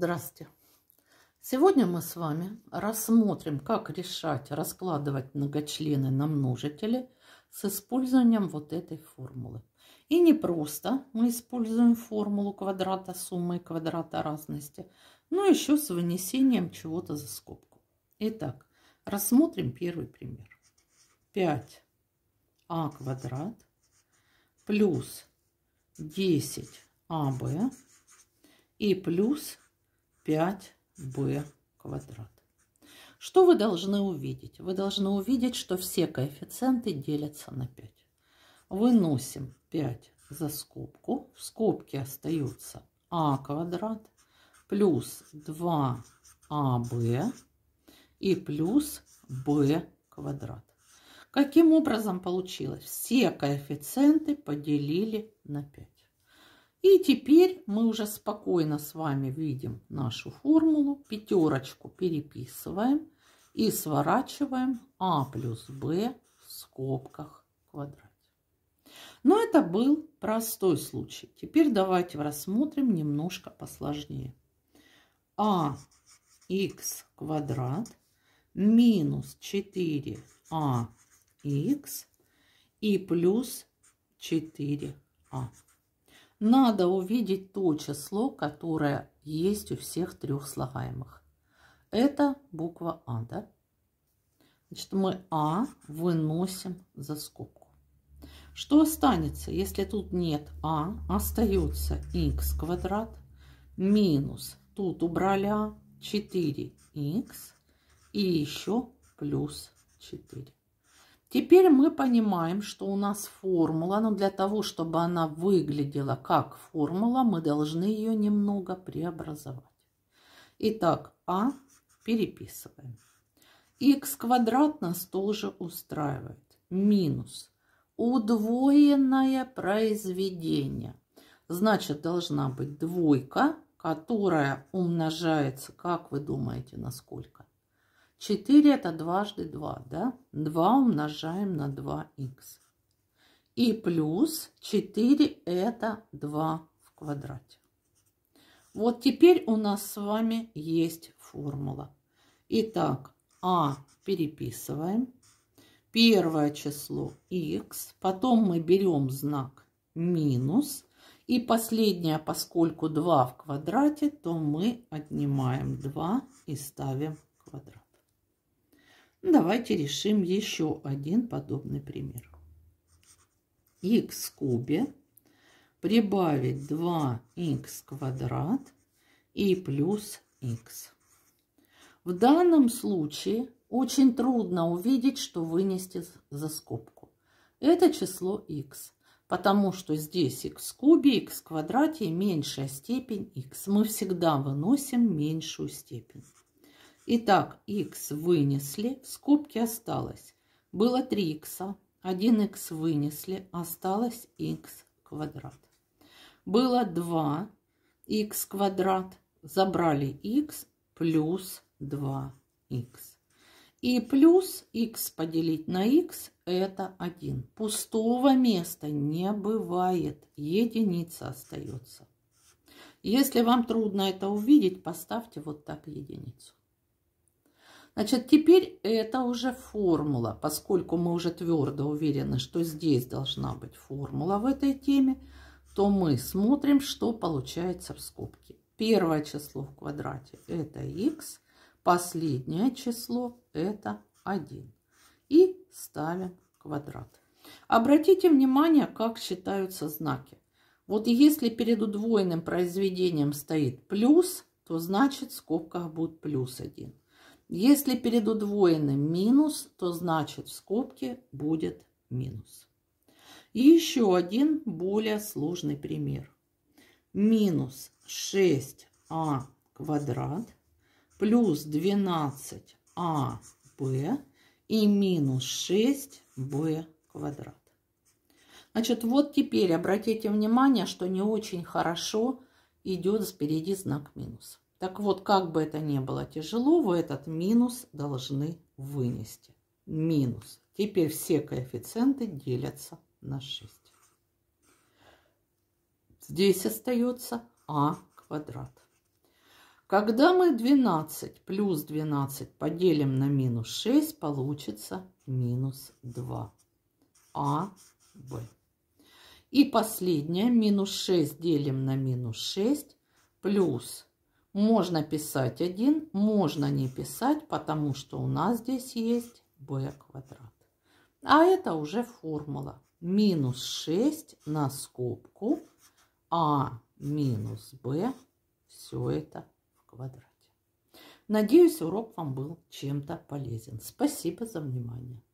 Здравствуйте! Сегодня мы с вами рассмотрим, как решать раскладывать многочлены на множители с использованием вот этой формулы. И не просто мы используем формулу квадрата суммы и квадрата разности, но еще с вынесением чего-то за скобку. Итак, рассмотрим первый пример. 5а квадрат плюс 10аб и плюс 5b квадрат. Что вы должны увидеть? Вы должны увидеть, что все коэффициенты делятся на 5. Выносим 5 за скобку. В скобке остается а квадрат плюс 2аб а и плюс b квадрат. Каким образом получилось? Все коэффициенты поделили на 5. И теперь мы уже спокойно с вами видим нашу формулу. Пятерочку переписываем и сворачиваем А плюс Б в скобках квадрат. Но это был простой случай. Теперь давайте рассмотрим немножко посложнее. А х квадрат минус 4ах и плюс 4а надо увидеть то число, которое есть у всех трех слагаемых. Это буква А, да? Значит, мы А выносим за скобку. Что останется, если тут нет А? Остается х квадрат минус, тут убрали А, 4х и еще плюс 4. Теперь мы понимаем, что у нас формула, но для того, чтобы она выглядела как формула, мы должны ее немного преобразовать. Итак, А переписываем. Х квадрат нас тоже устраивает. Минус удвоенное произведение. Значит, должна быть двойка, которая умножается, как вы думаете, на сколько? 4 это дважды 2, да? 2 умножаем на 2х. И плюс 4 это 2 в квадрате. Вот теперь у нас с вами есть формула. Итак, а переписываем. Первое число х, потом мы берем знак минус. И последнее, поскольку 2 в квадрате, то мы отнимаем 2 и ставим квадрат. Давайте решим еще один подобный пример. х в кубе прибавить 2х квадрат и плюс х. В данном случае очень трудно увидеть, что вынести за скобку. Это число х, потому что здесь х в кубе, х в квадрате меньшая степень х. Мы всегда выносим меньшую степень. Итак, x вынесли, в скобке осталось. Было 3 x, 1 x вынесли, осталось x квадрат. Было 2 x квадрат, забрали x плюс 2 x. И плюс x поделить на x это 1. Пустого места не бывает. Единица остается. Если вам трудно это увидеть, поставьте вот так единицу. Значит, теперь это уже формула, поскольку мы уже твердо уверены, что здесь должна быть формула в этой теме, то мы смотрим, что получается в скобке. Первое число в квадрате – это х, последнее число – это 1. И ставим квадрат. Обратите внимание, как считаются знаки. Вот если перед удвоенным произведением стоит плюс, то значит в скобках будет плюс 1. Если перед удвоенным минус, то значит в скобке будет минус. И еще один более сложный пример. Минус 6а квадрат плюс 12аб а и минус 6b квадрат. Значит, вот теперь обратите внимание, что не очень хорошо идет спереди знак минус. Так вот, как бы это ни было тяжело, вы этот минус должны вынести. Минус. Теперь все коэффициенты делятся на 6. Здесь остается а квадрат. Когда мы 12 плюс 12 поделим на минус 6, получится минус 2. А, Б. И последнее, минус 6 делим на минус 6, плюс можно писать один, можно не писать, потому что у нас здесь есть b квадрат. А это уже формула. Минус 6 на скобку а минус b. Все это в квадрате. Надеюсь, урок вам был чем-то полезен. Спасибо за внимание.